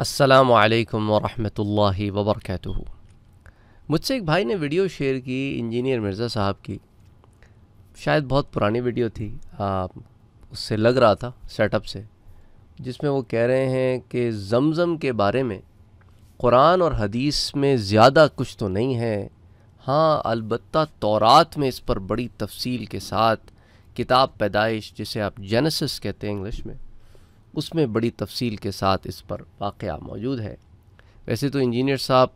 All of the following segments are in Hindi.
अस्सलाम वालेकुम वरहमतुल्लाहि वबरकatuह मुझसे एक भाई ने वीडियो शेयर की इंजीनियर मिर्ज़ा साहब की शायद बहुत पुरानी वीडियो थी आ, उससे लग रहा था सेटअप से जिसमें वो कह रहे हैं कि जमज़म के बारे में कुरान और हदीस में ज़्यादा कुछ तो नहीं है हाँ अलबत् तौरात में इस पर बड़ी तफसील के साथ किताब पैदाइश जिसे आप जेनेसिस कहते हैं इंग्लिश में उसमें बड़ी तफसील के साथ इस पर वाक़ मौजूद है वैसे तो इंजीनियर साहब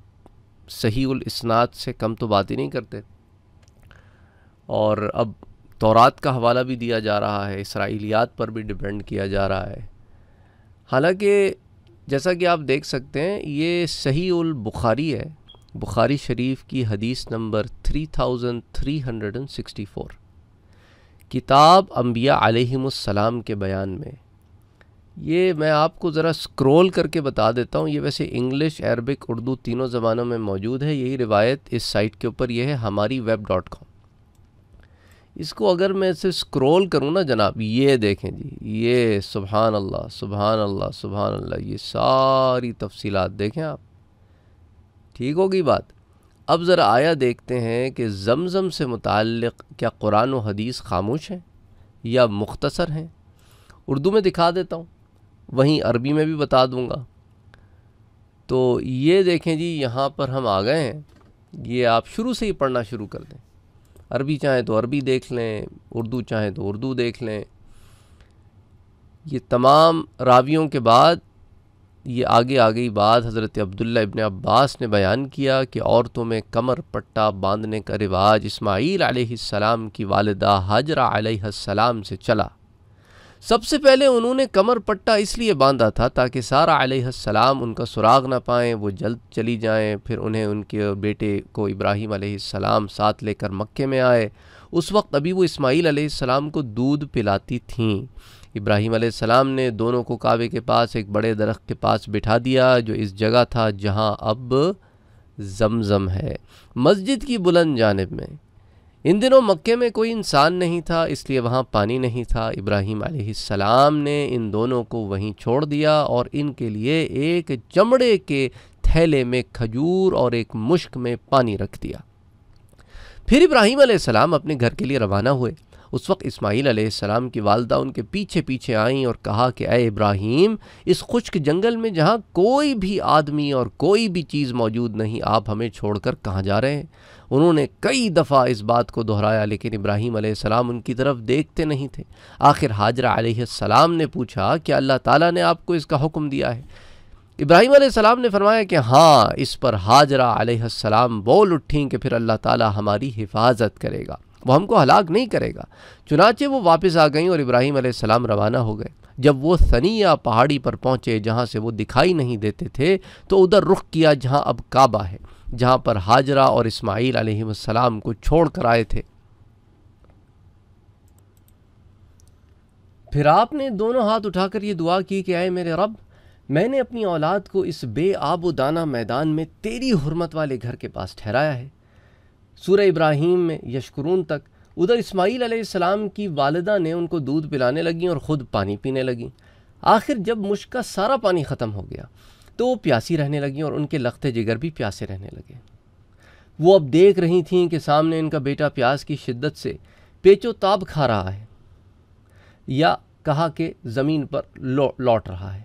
सही इसनाद से कम तो बात ही नहीं करते और अब तौरात का हवाला भी दिया जा रहा है इसराइलियात पर भी डिपेंड किया जा रहा है हालांकि जैसा कि आप देख सकते हैं ये सही उल बुखारी है बुखारी शरीफ की हदीस नंबर 3364 किताब अम्बिया आलम के बयान में ये मैं आपको ज़रा स्क्रॉल करके बता देता हूँ ये वैसे इंग्लिश अरबिक उर्दू तीनों ज़बानों में मौजूद है यही रिवायत इस साइट के ऊपर ये है हमारी वेब डॉट कॉम इसको अगर मैं इसे स्क्रॉल करूँ ना जनाब ये देखें जी ये सुबहान अल्लाह सुबहान अल्लाह सुबहान अल्लाह ये सारी तफसीलात देखें आप ठीक होगी बात अब ज़रा आया देखते हैं कि जमज़म से मुतक़ क्या कुरान व हदीस खामोश हैं या मुख्तसर हैं उर्दू में दिखा देता हूँ वहीं अरबी में भी बता दूंगा तो ये देखें जी यहाँ पर हम आ गए हैं ये आप शुरू से ही पढ़ना शुरू कर दें अरबी चाहें तो अरबी देख लें उर्दू चाहें तो उर्दू देख लें ये तमाम रावियों के बाद ये आगे आ गई बात हज़रत अब्दुल्ला इबन अब्बास ने बयान किया कि औरतों में कमर पट्टा बांधने का रिवाज इस्माईल सलाम की वालदा हजरा सलाम से चला सबसे पहले उन्होंने कमर पट्टा इसलिए बांधा था ताकि सारा सलाम उनका सुराग ना पाएँ वो जल्द चली जाएँ फिर उन्हें उनके बेटे को इब्राहिम सलाम साथ लेकर मक्के में आए उस वक्त अभी वो इस्माईल सलाम को दूध पिलाती थीं इब्राहिम सलाम ने दोनों को काबे के पास एक बड़े दरख्त के पास बिठा दिया जो इस जगह था जहाँ अब जमजम है मस्जिद की बुलंद जानब में इन दिनों मक्के में कोई इंसान नहीं था इसलिए वहाँ पानी नहीं था इब्राहिम सलाम ने इन दोनों को वहीं छोड़ दिया और इनके लिए एक चमड़े के थैले में खजूर और एक मुश्क में पानी रख दिया फिर इब्राहिम सलाम अपने घर के लिए रवाना हुए उस वक्त इस्माईल की वालदा उनके पीछे पीछे आईं और कहा कि अय इब्राहीम इस खुश्क जंगल में जहाँ कोई भी आदमी और कोई भी चीज़ मौजूद नहीं आप हमें छोड़कर कहाँ जा रहे हैं उन्होंने कई दफ़ा इस बात को दोहराया लेकिन इब्राहीम उनकी तरफ देखते नहीं थे आखिर हाजरा सलाम ने पूछा कि अल्लाह ताला ने आपको इसका हुक्म दिया है इब्राहीम सलाम ने फरमाया कि हाँ इस पर हाजरा सलाम बोल उठी कि फिर अल्लाह ताला हमारी हिफाजत करेगा वो हमको हलाक नहीं करेगा चुनाचे वो वापस आ गई और इब्राहिम आसमाम रवाना हो गए जब वो सनिया पहाड़ी पर पहुँचे जहाँ से वो दिखाई नहीं देते थे तो उधर रुख किया जहाँ अब काबा है जहाँ पर हाजरा और इस्माईल आसमाम को छोड़ कर आए थे फिर आपने दोनों हाथ उठाकर ये दुआ की कि आए मेरे रब मैंने अपनी औलाद को इस बे आबो दाना मैदान में तेरी हरमत वाले घर के पास ठहराया है सूर इब्राहिम में यशकरून तक उधर इस्माईल सलाम की वालदा ने उनको दूध पिलाने लगी और ख़ुद पानी पीने लगी आखिर जब मुश्क का सारा पानी ख़त्म हो गया तो वो प्यासी रहने लगी और उनके लखते जिगर भी प्यासे रहने लगे वो अब देख रही थीं कि सामने इनका बेटा प्यास की शिद्दत से पेचो ताब खा रहा है या कहा कि ज़मीन पर लौट रहा है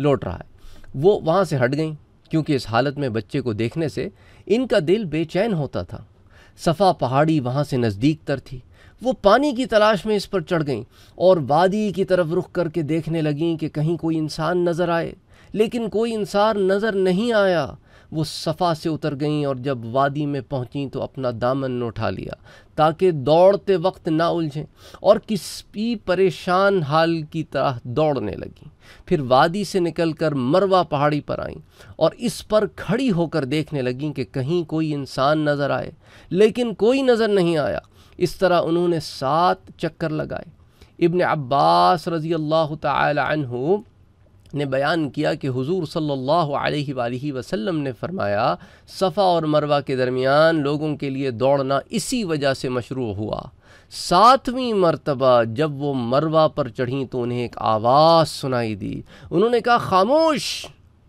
लौट रहा है वो वहाँ से हट गई क्योंकि इस हालत में बच्चे को देखने से इनका दिल बेचैन होता था सफ़ा पहाड़ी वहाँ से नज़दीक तर थी वो पानी की तलाश में इस पर चढ़ गईं और वादी की तरफ रुख करके देखने लगीं कि कहीं कोई इंसान नज़र आए लेकिन कोई इंसान नज़र नहीं आया वो सफ़ा से उतर गईं और जब वादी में पहुंची तो अपना दामन उठा लिया ताकि दौड़ते वक्त ना उलझें और किस भी परेशान हाल की तरह दौड़ने लगीं फिर वादी से निकलकर मरवा पहाड़ी पर आईं और इस पर खड़ी होकर देखने लगीं कि कहीं कोई इंसान नज़र आए लेकिन कोई नज़र नहीं आया इस तरह उन्होंने सात चक्कर लगाए इब्न अब्बास रज़ी अल्लाह तहों ने बयान किया कि हुजूर सल्लल्लाहु अलैहि वसल्लम ने फरमाया सफ़ा और मरवा के दरमियान लोगों के लिए दौड़ना इसी वजह से मशरू हुआ सातवीं मरतबा जब वो मरवा पर चढ़ीं तो उन्हें एक आवाज़ सुनाई दी उन्होंने कहा खामोश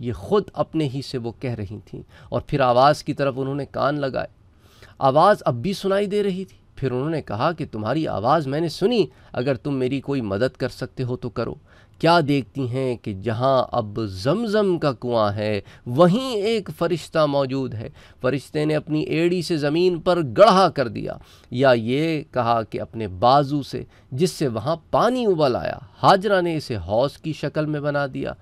ये ख़ुद अपने ही से वो कह रही थी और फिर आवाज़ की तरफ उन्होंने कान लगाए आवाज़ अब भी सुनाई दे रही थी फिर उन्होंने कहा कि तुम्हारी आवाज़ मैंने सुनी अगर तुम मेरी कोई मदद कर सकते हो तो करो क्या देखती हैं कि जहाँ अब जमज़म का कुआं है वहीं एक फ़रिश्ता मौजूद है फ़रिश्ते ने अपनी एड़ी से ज़मीन पर गढ़ा कर दिया या ये कहा कि अपने बाजू से जिससे वहाँ पानी उबल आया हाजरा ने इसे हौस की शक्ल में बना दिया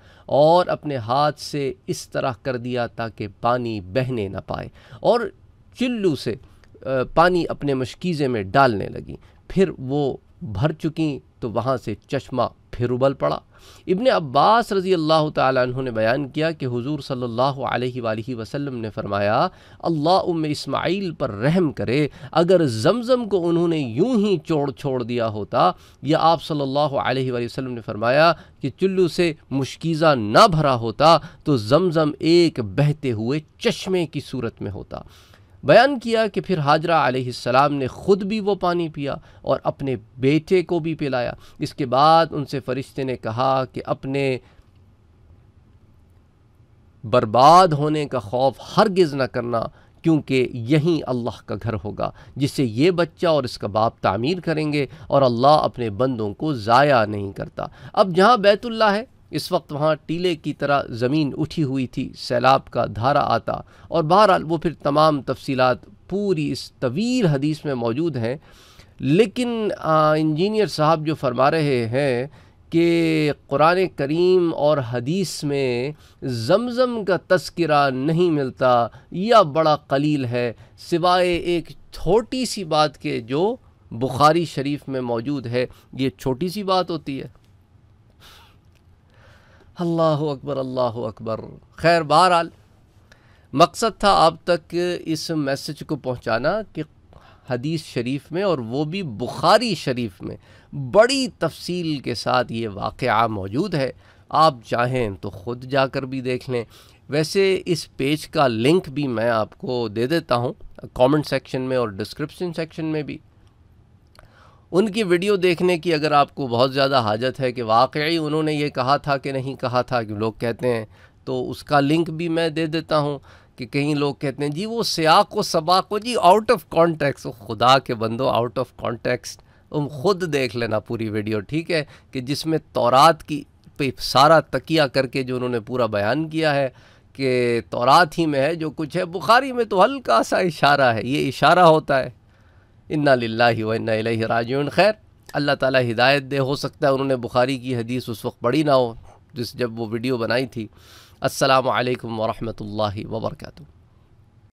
और अपने हाथ से इस तरह कर दिया ताकि पानी बहने ना पाए और चिल्लू से पानी अपने मशकीज़े में डालने लगी फिर वो भर चुकी तो वहाँ से चश्मा फिर उबल पड़ा इबन अब्बास रज़ी अल्लाह तु ने बयान किया कि हुजूर सल्लल्लाहु अलैहि वसल्लम ने फ़रमाया अल्लाह उम इस्माइल पर रहम करे अगर जमज़म को उन्होंने यूं ही छोड़ छोड़ दिया होता या आप सल्लल्लाहु अलैहि वसल्लम ने फ़रमाया कि चुल्लू से मुश्किज़ा ना भरा होता तो जमज़म एक बहते हुए चश्मे की सूरत में होता बयान किया कि फिर हाजरा आसमाम ने ख़ुद भी वो पानी पिया और अपने बेटे को भी पिलाया इसके बाद उनसे फ़रिश्ते ने कहा कि अपने बर्बाद होने का खौफ हरगिज़ न करना क्योंकि यहीं अल्लाह का घर होगा जिससे ये बच्चा और इसका बाप तामीर करेंगे और अल्लाह अपने बंदों को ज़ाया नहीं करता अब जहाँ बैतुल्ला है इस वक्त वहाँ टीले की तरह ज़मीन उठी हुई थी सैलाब का धारा आता और बहरहाल वो फिर तमाम तफसीलात पूरी इस तवील हदीस में मौजूद हैं लेकिन इंजीनियर साहब जो फरमा रहे हैं कि कुरान करीम और हदीस में जमज़म का तस्करा नहीं मिलता या बड़ा कलील है सिवाय एक छोटी सी बात के जो बुखारी शरीफ में मौजूद है ये छोटी सी बात होती है अल्लाह अकबर अल्लाह अकबर खैर बहरहाल मकसद था आप तक इस मैसेज को पहुंचाना कि हदीस शरीफ में और वो भी बुखारी शरीफ में बड़ी तफसील के साथ ये वाक़ मौजूद है आप चाहें तो ख़ुद जाकर भी देख लें वैसे इस पेज का लिंक भी मैं आपको दे देता हूँ कमेंट सेक्शन में और डिस्क्रिप्शन सेक्शन में भी उनकी वीडियो देखने की अगर आपको बहुत ज़्यादा हाजत है कि वाकई उन्होंने ये कहा था कि नहीं कहा था कि लोग कहते हैं तो उसका लिंक भी मैं दे देता हूँ कि कहीं लोग कहते हैं जी वो सयाक व सबाक व जी आउट ऑफ कॉन्टेक्स्ट खुदा के बंदो आउट ऑफ कॉन्टेक्स्ट तुम खुद देख लेना पूरी वीडियो ठीक है कि जिसमें तौरात की पे सारा तकिया करके जो उन्होंने पूरा बयान किया है कि तौरात ही में है जो कुछ है बुखारी में तो हल्का सा इशारा है ये इशारा होता है इन्ना लाही वन्ना राजन खैर अल्लाह ताला हिदायत दे हो सकता है उन्होंने बुखारी की हदीस उस वक्त पढ़ी ना हो जिस जब वो वीडियो बनाई थी असलकम वरहमल वर्का